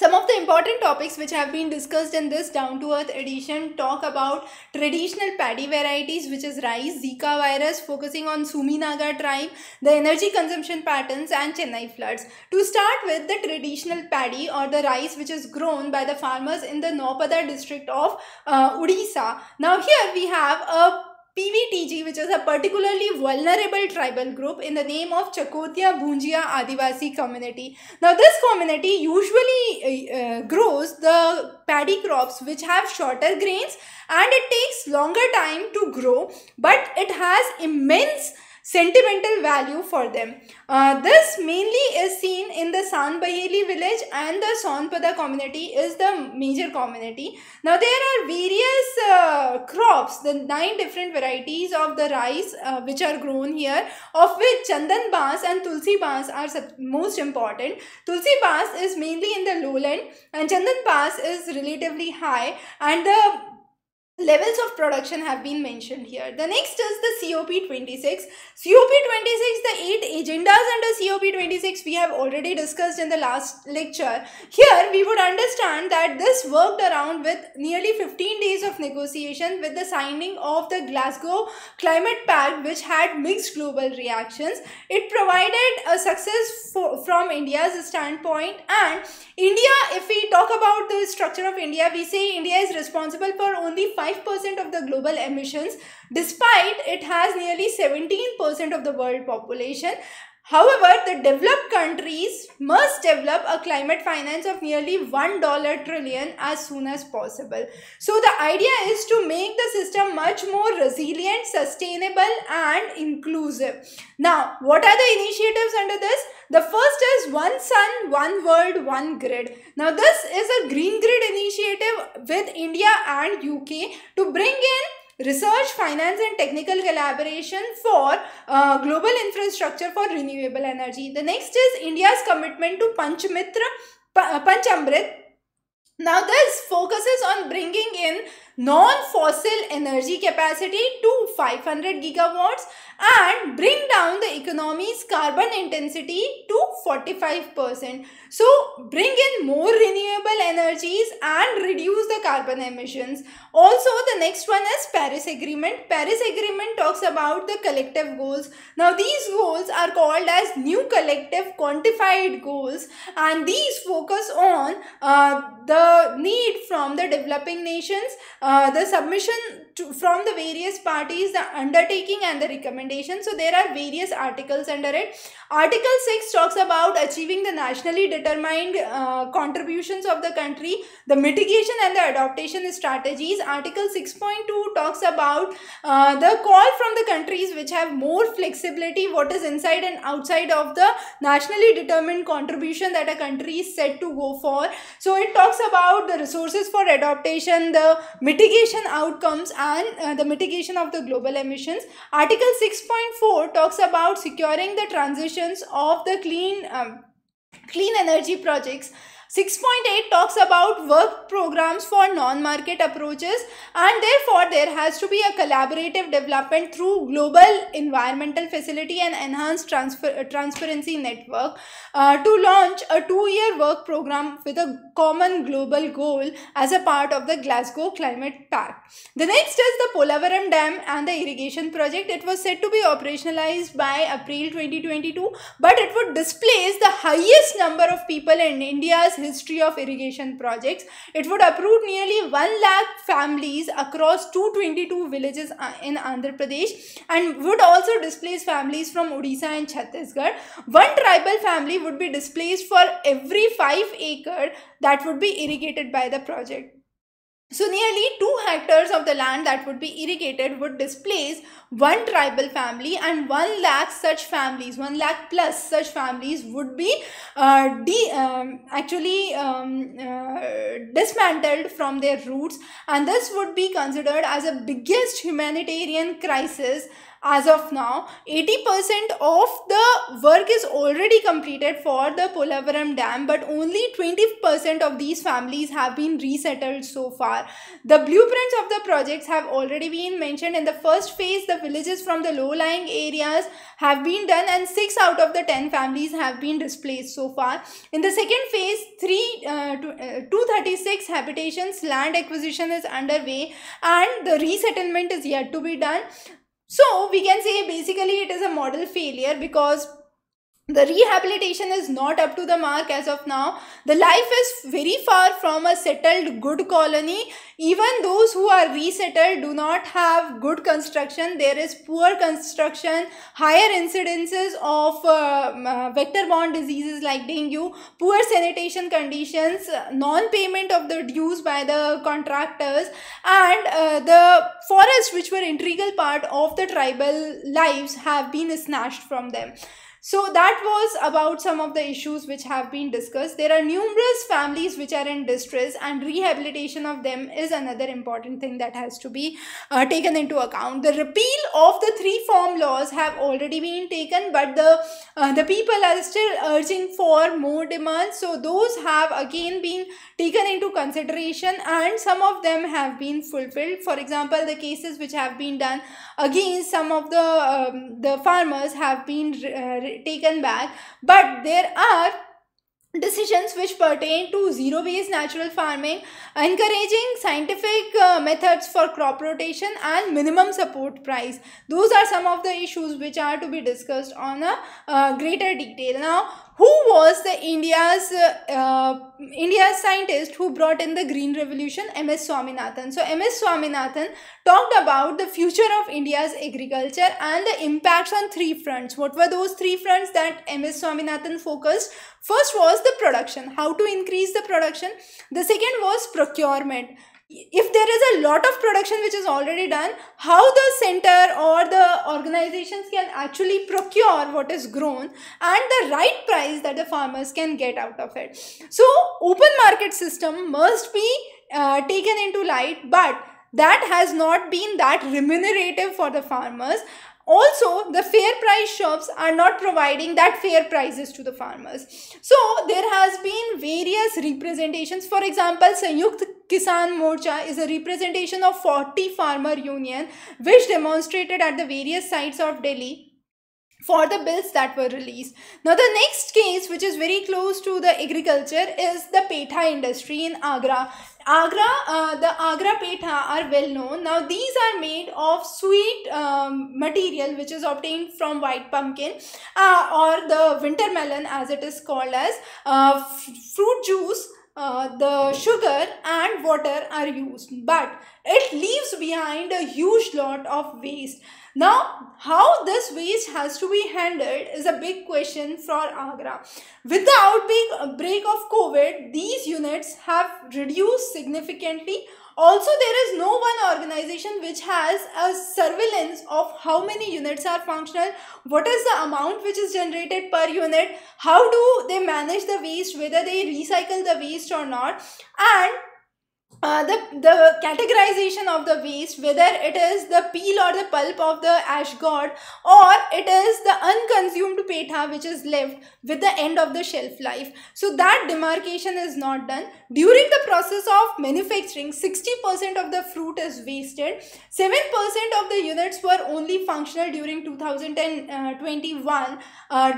Some of the important topics which have been discussed in this down to earth edition talk about traditional paddy varieties which is rice, Zika virus, focusing on Suminaga tribe, the energy consumption patterns and Chennai floods. To start with the traditional paddy or the rice which is grown by the farmers in the Naupada district of uh, Odisha. Now here we have a PVTG, which is a particularly vulnerable tribal group in the name of Chakotia Bhunjia Adivasi community. Now, this community usually uh, uh, grows the paddy crops which have shorter grains and it takes longer time to grow, but it has immense sentimental value for them. Uh, this mainly is seen in the San village and the Sonpada community is the major community. Now there are various uh, crops, the nine different varieties of the rice uh, which are grown here of which Chandan Bas and Tulsi Bas are most important. Tulsi Bas is mainly in the lowland and Chandan Bas is relatively high and the levels of production have been mentioned here. The next is the COP26. COP26, the eight agendas under COP26 we have already discussed in the last lecture. Here we would understand that this worked around with nearly 15 days of negotiation with the signing of the Glasgow Climate Pact which had mixed global reactions. It provided a success for, from India's standpoint and India, if we talk about the structure of India, we say India is responsible for only 5 5% of the global emissions despite it has nearly 17% of the world population However, the developed countries must develop a climate finance of nearly $1 trillion as soon as possible. So the idea is to make the system much more resilient, sustainable and inclusive. Now, what are the initiatives under this? The first is One Sun, One World, One Grid. Now, this is a green grid initiative with India and UK to bring in research, finance and technical collaboration for uh, global infrastructure for renewable energy. The next is India's commitment to Panchamitra, Panchamrit. Now this focuses on bringing in non-fossil energy capacity to 500 gigawatts and bring down the economy's carbon intensity to 45%. So bring in more renewable energies and reduce the carbon emissions. Also the next one is Paris Agreement. Paris Agreement talks about the collective goals. Now these goals are called as new collective quantified goals and these focus on uh, the need from the developing nations uh, uh, the submission to, from the various parties, the undertaking and the recommendation. So there are various articles under it. Article 6 talks about achieving the nationally determined uh, contributions of the country, the mitigation and the adaptation strategies. Article 6.2 talks about uh, the call from the countries which have more flexibility, what is inside and outside of the nationally determined contribution that a country is set to go for. So it talks about the resources for adaptation, the mitigation outcomes and uh, the mitigation of the global emissions. Article 6.4 talks about securing the transitions of the clean um, clean energy projects 6.8 talks about work programs for non-market approaches and therefore there has to be a collaborative development through global environmental facility and enhanced transfer, uh, transparency network uh, to launch a two-year work program with a common global goal as a part of the Glasgow Climate Pact. The next is the Polavaram Dam and the irrigation project. It was said to be operationalized by April 2022 but it would displace the highest number of people in India's history of irrigation projects. It would uproot nearly 1 lakh families across 222 villages uh, in Andhra Pradesh and would also displace families from Odisha and Chhattisgarh. One tribal family would be displaced for every 5 acre that would be irrigated by the project. So nearly 2 hectares of the land that would be irrigated would displace one tribal family and 1 lakh such families, 1 lakh plus such families would be uh, de um, actually um, uh, dismantled from their roots and this would be considered as a biggest humanitarian crisis as of now 80% of the work is already completed for the Polavaram dam but only 20% of these families have been resettled so far. The blueprints of the projects have already been mentioned in the first phase the villages from the low-lying areas have been done and 6 out of the 10 families have been displaced so far. In the second phase 3 uh, uh 236 habitations land acquisition is underway and the resettlement is yet to be done. So we can say basically it is a model failure because the rehabilitation is not up to the mark as of now. The life is very far from a settled good colony. Even those who are resettled do not have good construction. There is poor construction, higher incidences of uh, uh vector-borne diseases like dengue, poor sanitation conditions, uh, non-payment of the dues by the contractors and uh, the forests which were integral part of the tribal lives have been snatched from them. So that was about some of the issues which have been discussed. There are numerous families which are in distress and rehabilitation of them is another important thing that has to be uh, taken into account. The repeal of the three form laws have already been taken but the, uh, the people are still urging for more demands. So those have again been taken into consideration and some of them have been fulfilled. For example, the cases which have been done against some of the, um, the farmers have been uh, taken back but there are decisions which pertain to zero-based natural farming, encouraging scientific uh, methods for crop rotation and minimum support price. Those are some of the issues which are to be discussed on a uh, greater detail. Now, who was the india's uh, uh india's scientist who brought in the green revolution ms swaminathan so ms swaminathan talked about the future of india's agriculture and the impacts on three fronts what were those three fronts that ms swaminathan focused first was the production how to increase the production the second was procurement if there is a lot of production which is already done, how the center or the organizations can actually procure what is grown and the right price that the farmers can get out of it. So open market system must be uh, taken into light, but that has not been that remunerative for the farmers. Also, the fair price shops are not providing that fair prices to the farmers. So, there has been various representations. For example, Sanyukt Kisan Morcha is a representation of 40 farmer union which demonstrated at the various sites of Delhi for the bills that were released. Now the next case which is very close to the agriculture is the Petha industry in Agra. Agra, uh, the Agra Petha are well known. Now these are made of sweet um, material which is obtained from white pumpkin uh, or the winter melon as it is called as uh, fruit juice uh, the sugar and water are used but it leaves behind a huge lot of waste now how this waste has to be handled is a big question for agra with the outbreak of covid these units have reduced significantly also, there is no one organization which has a surveillance of how many units are functional, what is the amount which is generated per unit, how do they manage the waste, whether they recycle the waste or not, and uh, the, the categorization of the waste, whether it is the peel or the pulp of the ash god, or it is the unconsumed petha which is left with the end of the shelf life. So that demarcation is not done. During the process of manufacturing, 60% of the fruit is wasted. 7% of the units were only functional during 2021 uh,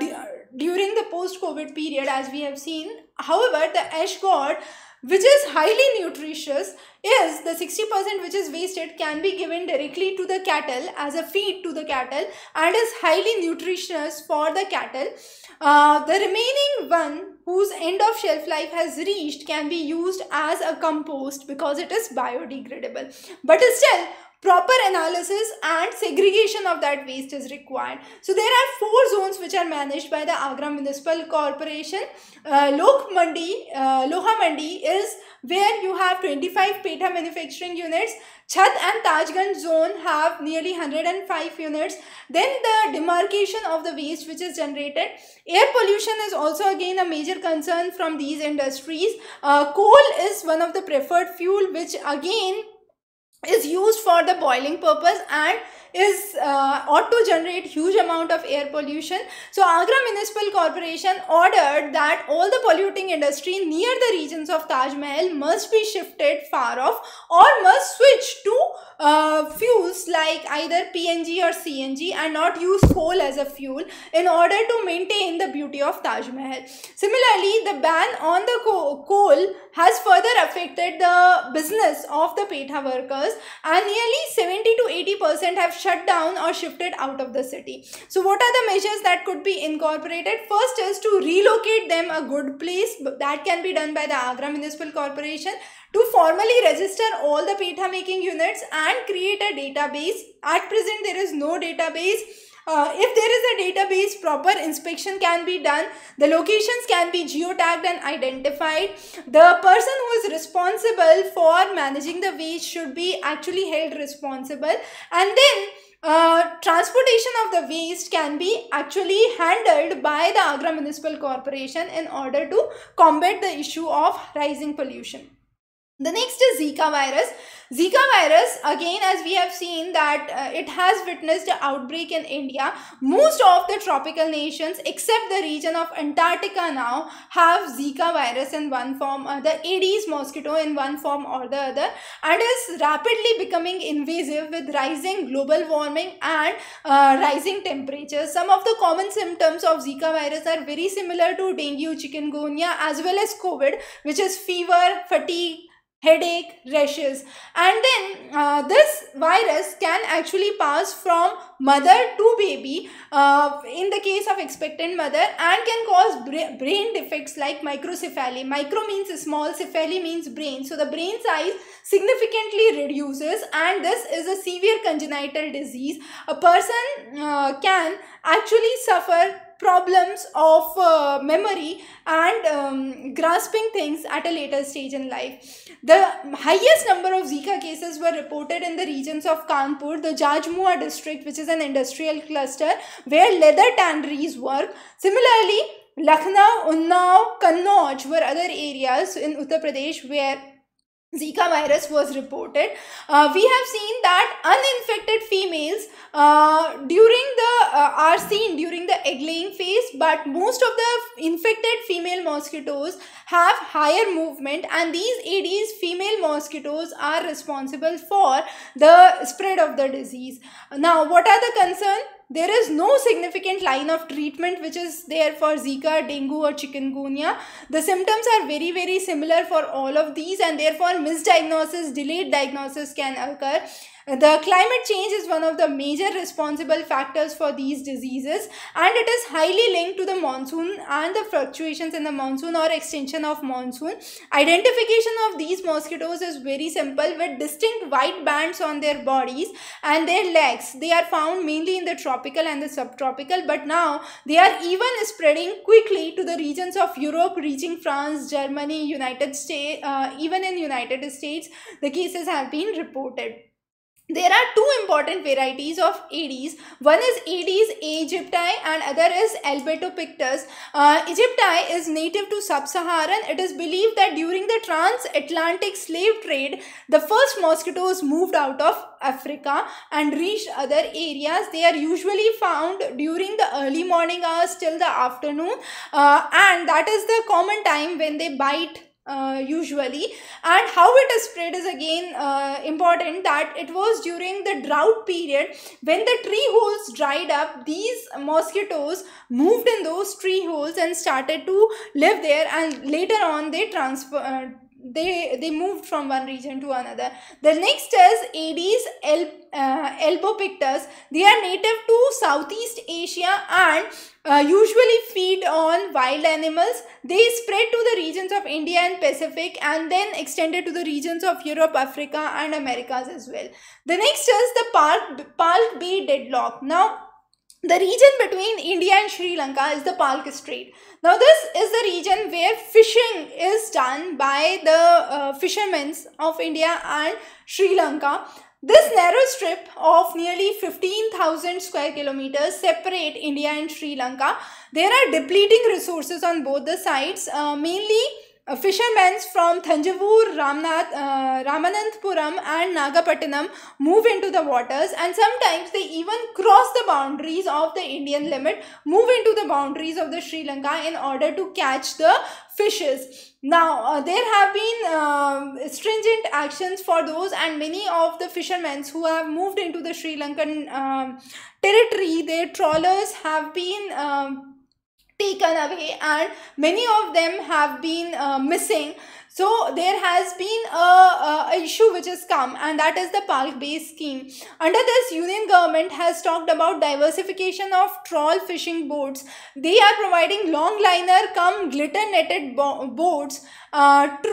during the post-COVID period as we have seen. However, the ash god which is highly nutritious is the 60% which is wasted can be given directly to the cattle as a feed to the cattle and is highly nutritious for the cattle. Uh, the remaining one whose end of shelf life has reached can be used as a compost because it is biodegradable. But still proper analysis and segregation of that waste is required. So there are four zones which are managed by the Agra Municipal Corporation. Uh, Lok Mandi, uh, Loha Mandi is where you have 25 PETA manufacturing units. Chhat and Tajganj zone have nearly 105 units. Then the demarcation of the waste which is generated. Air pollution is also again a major concern from these industries. Uh, coal is one of the preferred fuel which again is used for the boiling purpose and is uh, ought to generate huge amount of air pollution. So Agra Municipal Corporation ordered that all the polluting industry near the regions of Taj Mahal must be shifted far off or must switch to uh, fuels like either PNG or CNG and not use coal as a fuel in order to maintain the beauty of Taj Mahal. Similarly, the ban on the coal has further affected the business of the peta workers and nearly 70 to percent have shut down or shifted out of the city. So what are the measures that could be incorporated? First is to relocate them a good place. That can be done by the Agra Municipal Corporation to formally register all the pita making units and create a database. At present, there is no database uh, if there is a database, proper inspection can be done. The locations can be geotagged and identified. The person who is responsible for managing the waste should be actually held responsible. And then uh, transportation of the waste can be actually handled by the Agra Municipal Corporation in order to combat the issue of rising pollution. The next is Zika virus. Zika virus, again, as we have seen that uh, it has witnessed an outbreak in India. Most of the tropical nations, except the region of Antarctica now, have Zika virus in one form, uh, the Aedes mosquito in one form or the other, and is rapidly becoming invasive with rising global warming and uh, rising temperatures. Some of the common symptoms of Zika virus are very similar to dengue, chikungunya, as well as COVID, which is fever, fatigue, headache, rashes. And then uh, this virus can actually pass from mother to baby uh, in the case of expectant mother and can cause bra brain defects like microcephaly. Micro means small, cephaly means brain. So the brain size significantly reduces and this is a severe congenital disease. A person uh, can actually suffer problems of uh, memory and um, grasping things at a later stage in life. The highest number of Zika cases were reported in the regions of Kanpur, the Jajmua district, which is an industrial cluster where leather tanneries work. Similarly, Lucknow, Unnao, Kannauj were other areas in Uttar Pradesh where Zika virus was reported. Uh, we have seen that uninfected females uh, during the uh, are seen during the egg laying phase, but most of the infected female mosquitoes have higher movement, and these Aedes female mosquitoes are responsible for the spread of the disease. Now, what are the concerns? there is no significant line of treatment which is there for Zika, dengue or chikungunya. The symptoms are very very similar for all of these and therefore misdiagnosis, delayed diagnosis can occur the climate change is one of the major responsible factors for these diseases and it is highly linked to the monsoon and the fluctuations in the monsoon or extension of monsoon. Identification of these mosquitoes is very simple with distinct white bands on their bodies and their legs. They are found mainly in the tropical and the subtropical but now they are even spreading quickly to the regions of Europe reaching France, Germany, United States, uh, even in United States the cases have been reported. There are two important varieties of Aedes. One is Aedes aegypti and other is albetopictus. Uh, aegypti is native to sub-Saharan. It is believed that during the transatlantic slave trade, the first mosquitoes moved out of Africa and reached other areas. They are usually found during the early morning hours till the afternoon uh, and that is the common time when they bite uh, usually and how it is spread is again uh, important that it was during the drought period when the tree holes dried up these mosquitoes moved in those tree holes and started to live there and later on they transfer uh, they they moved from one region to another the next is aedes el, uh, albopictus they are native to southeast asia and uh, usually feed on wild animals they spread to the regions of india and pacific and then extended to the regions of europe africa and americas as well the next is the park park bee deadlock now the region between India and Sri Lanka is the Palk Strait. Now, this is the region where fishing is done by the uh, fishermen of India and Sri Lanka. This narrow strip of nearly 15,000 square kilometers separate India and Sri Lanka. There are depleting resources on both the sides, uh, mainly uh, fishermen from Thanjavur, Ramnath, uh, Ramananthapuram and Nagapattinam move into the waters and sometimes they even cross the boundaries of the Indian limit, move into the boundaries of the Sri Lanka in order to catch the fishes. Now, uh, there have been uh, stringent actions for those and many of the fishermen who have moved into the Sri Lankan um, territory, their trawlers have been um, taken away and many of them have been uh, missing so there has been a, a, issue which has come and that is the park based scheme under this union government has talked about diversification of trawl fishing boats they are providing long liner come glitter netted bo boats uh, to,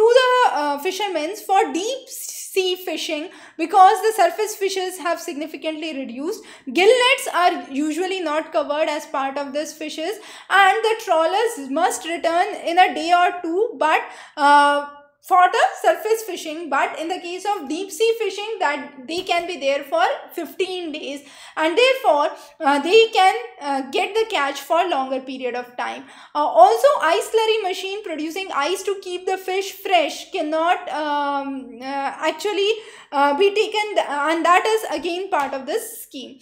to the uh, fishermen for deep sea fishing because the surface fishes have significantly reduced. Gillnets are usually not covered as part of these fishes and the trawlers must return in a day or two but uh, for the surface fishing but in the case of deep sea fishing that they can be there for 15 days and therefore uh, they can uh, get the catch for longer period of time uh, also ice slurry machine producing ice to keep the fish fresh cannot um, uh, actually uh, be taken th and that is again part of this scheme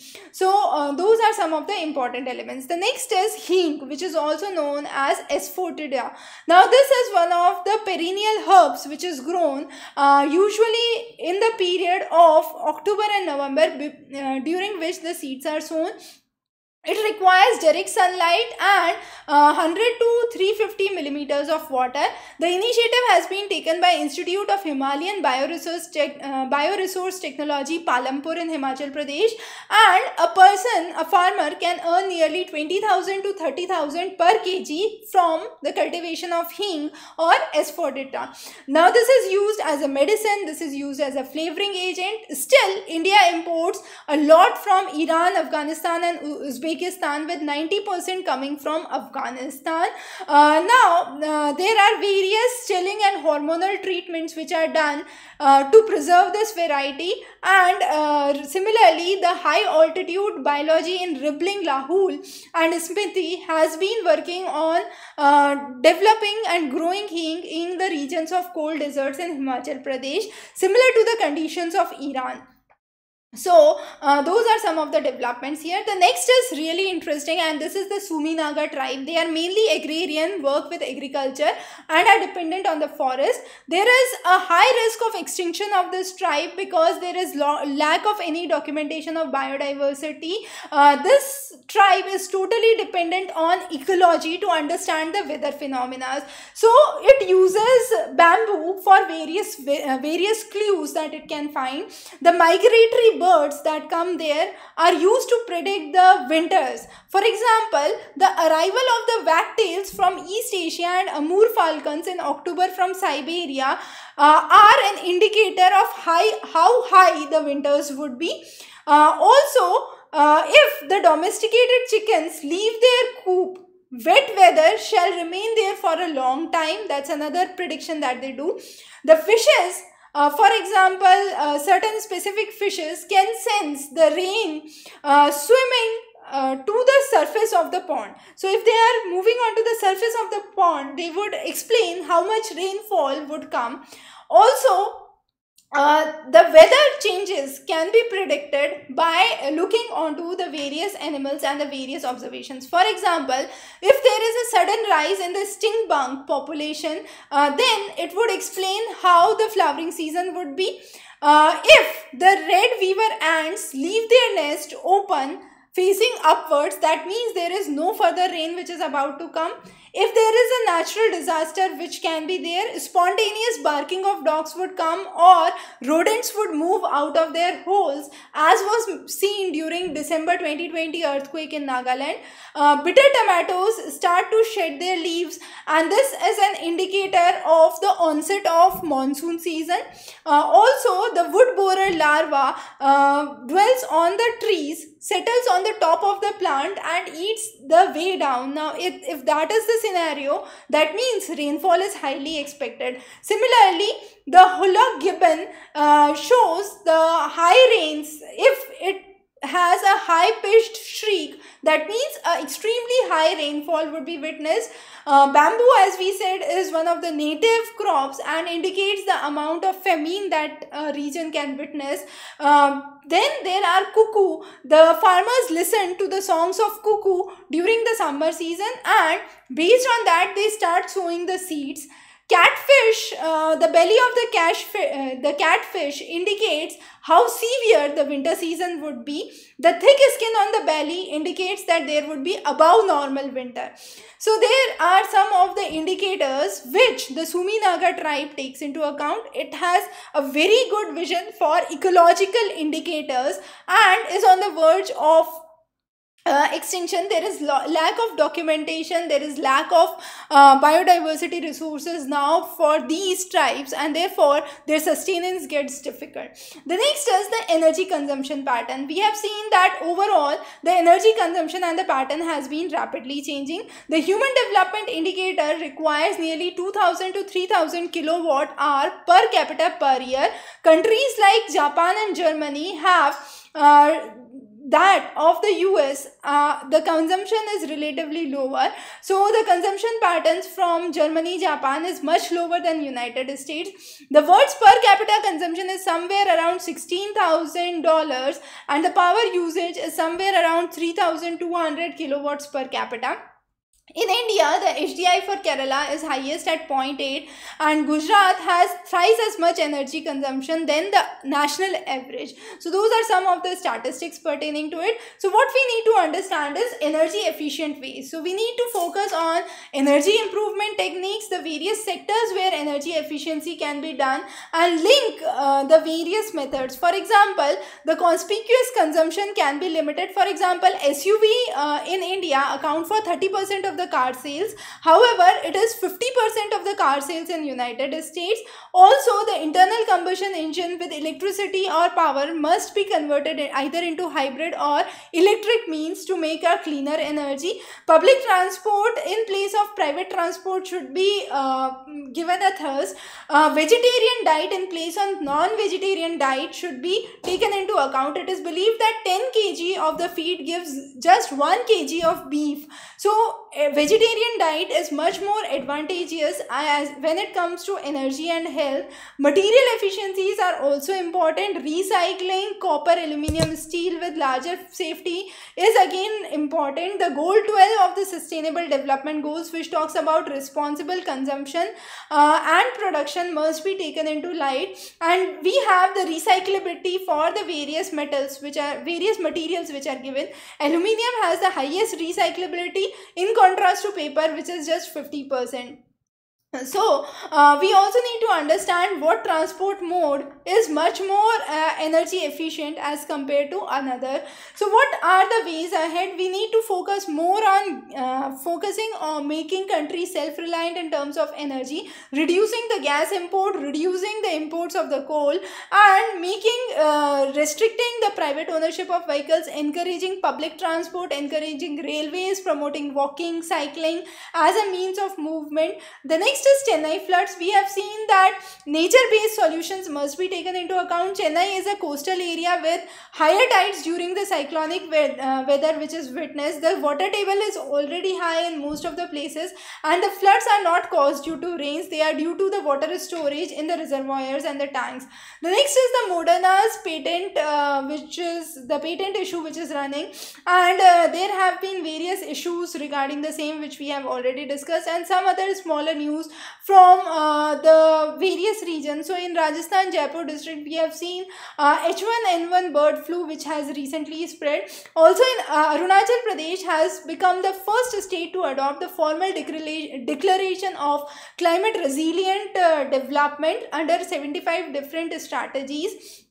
so uh, those are some of the important elements the next is hink which is also known as asphodida now this is one of the perennial herbs herbs which is grown uh, usually in the period of October and November uh, during which the seeds are sown it requires direct sunlight and uh, 100 to 350 millimeters of water. The initiative has been taken by Institute of Himalayan Bioresource, Te uh, Bioresource Technology, Palampur in Himachal Pradesh. And a person, a farmer can earn nearly 20,000 to 30,000 per kg from the cultivation of hing or asphodita. Now this is used as a medicine. This is used as a flavoring agent. Still, India imports a lot from Iran, Afghanistan and Uzbekistan Tajikistan with 90% coming from Afghanistan. Uh, now, uh, there are various chilling and hormonal treatments which are done uh, to preserve this variety and uh, similarly the high altitude biology in Ribbling Lahul and Smithy has been working on uh, developing and growing hing in the regions of cold deserts in Himachal Pradesh similar to the conditions of Iran so uh, those are some of the developments here the next is really interesting and this is the suminaga tribe they are mainly agrarian work with agriculture and are dependent on the forest there is a high risk of extinction of this tribe because there is lack of any documentation of biodiversity uh, this tribe is totally dependent on ecology to understand the weather phenomena so it uses bamboo for various uh, various clues that it can find the migratory birds that come there are used to predict the winters. For example, the arrival of the wagtails from East Asia and Amur falcons in October from Siberia uh, are an indicator of high, how high the winters would be. Uh, also, uh, if the domesticated chickens leave their coop wet weather shall remain there for a long time that's another prediction that they do the fishes uh, for example, uh, certain specific fishes can sense the rain uh, swimming uh, to the surface of the pond. So if they are moving onto the surface of the pond, they would explain how much rainfall would come. Also, uh, the weather changes can be predicted by looking onto the various animals and the various observations. For example, if there is a sudden rise in the sting bug population, uh, then it would explain how the flowering season would be. Uh, if the red weaver ants leave their nest open, facing upwards that means there is no further rain which is about to come if there is a natural disaster which can be there spontaneous barking of dogs would come or rodents would move out of their holes as was seen during december 2020 earthquake in nagaland uh, bitter tomatoes start to shed their leaves and this is an indicator of the onset of monsoon season uh, also the wood borer larva uh, dwells on the trees settles on the top of the plant and eats the way down. Now, if, if that is the scenario, that means rainfall is highly expected. Similarly, the hullock gibbon uh, shows the high rains if it has a high-pitched shriek. That means an extremely high rainfall would be witnessed. Uh, bamboo, as we said, is one of the native crops and indicates the amount of famine that a uh, region can witness. Um, then there are cuckoo. The farmers listen to the songs of cuckoo during the summer season and based on that they start sowing the seeds. Catfish, uh, the belly of the, cash, uh, the catfish indicates how severe the winter season would be. The thick skin on the belly indicates that there would be above normal winter. So there are some of the indicators which the Suminaga tribe takes into account. It has a very good vision for ecological indicators and is on the verge of uh, extinction there is lack of documentation there is lack of uh, biodiversity resources now for these tribes and therefore their sustenance gets difficult the next is the energy consumption pattern we have seen that overall the energy consumption and the pattern has been rapidly changing the human development indicator requires nearly 2000 to 3000 kilowatt hour per capita per year countries like japan and germany have uh, that of the US, uh, the consumption is relatively lower. So the consumption patterns from Germany, Japan is much lower than United States. The world's per capita consumption is somewhere around $16,000 and the power usage is somewhere around 3,200 kilowatts per capita. In India, the HDI for Kerala is highest at 0.8 and Gujarat has thrice as much energy consumption than the national average. So those are some of the statistics pertaining to it. So what we need to understand is energy efficient ways. So we need to focus on energy improvement techniques, the various sectors where energy efficiency can be done and link uh, the various methods. For example, the conspicuous consumption can be limited. For example, SUV uh, in India account for 30% of the car sales. However, it is 50% of the car sales in United States. Also, the internal combustion engine with electricity or power must be converted either into hybrid or electric means to make a cleaner energy. Public transport in place of private transport should be uh, given a thrust. Uh, vegetarian diet in place of non-vegetarian diet should be taken into account. It is believed that 10 kg of the feed gives just 1 kg of beef. So a vegetarian diet is much more advantageous uh, as when it comes to energy and health. Material efficiencies are also important. Recycling copper, aluminium, steel with larger safety is again important. The goal 12 of the sustainable development goals which talks about responsible consumption uh, and production must be taken into light and we have the recyclability for the various metals which are various materials which are given. Aluminium has the highest recyclability in contrast to paper which is just 50% so uh, we also need to understand what transport mode is much more uh, energy efficient as compared to another so what are the ways ahead we need to focus more on uh, focusing on making countries self-reliant in terms of energy reducing the gas import reducing the imports of the coal and making uh, restricting the private ownership of vehicles encouraging public transport encouraging railways promoting walking cycling as a means of movement the next Next is Chennai floods. We have seen that nature-based solutions must be taken into account. Chennai is a coastal area with higher tides during the cyclonic uh, weather which is witnessed. The water table is already high in most of the places and the floods are not caused due to rains. They are due to the water storage in the reservoirs and the tanks. The next is the Moderna's patent uh, which is the patent issue which is running and uh, there have been various issues regarding the same which we have already discussed and some other smaller news from uh, the various regions. So in Rajasthan, Jaipur district, we have seen uh, H1N1 bird flu which has recently spread. Also in uh, Arunachal Pradesh has become the first state to adopt the formal declaration of climate resilient uh, development under 75 different strategies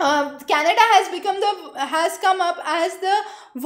uh, Canada has become the has come up as the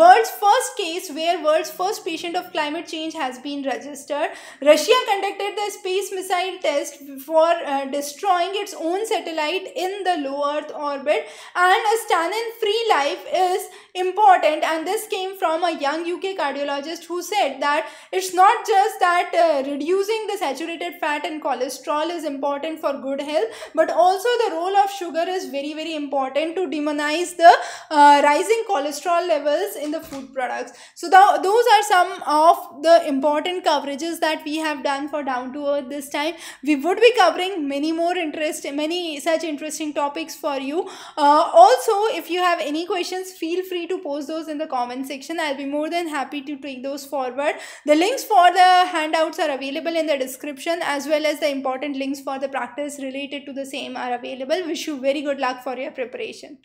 world's first case where world's first patient of climate change has been registered. Russia conducted the space missile test for uh, destroying its own satellite in the low Earth orbit, and a Stanin-free life is important. And this came from a young UK cardiologist who said that it's not just that uh, reducing the saturated fat and cholesterol is important for good health, but also the role of sugar is very very important important to demonize the uh, rising cholesterol levels in the food products. So those are some of the important coverages that we have done for Down to Earth this time. We would be covering many more interest, many such interesting topics for you. Uh, also, if you have any questions, feel free to post those in the comment section. I'll be more than happy to take those forward. The links for the handouts are available in the description as well as the important links for the practice related to the same are available. Wish you very good luck for your preparation preparation.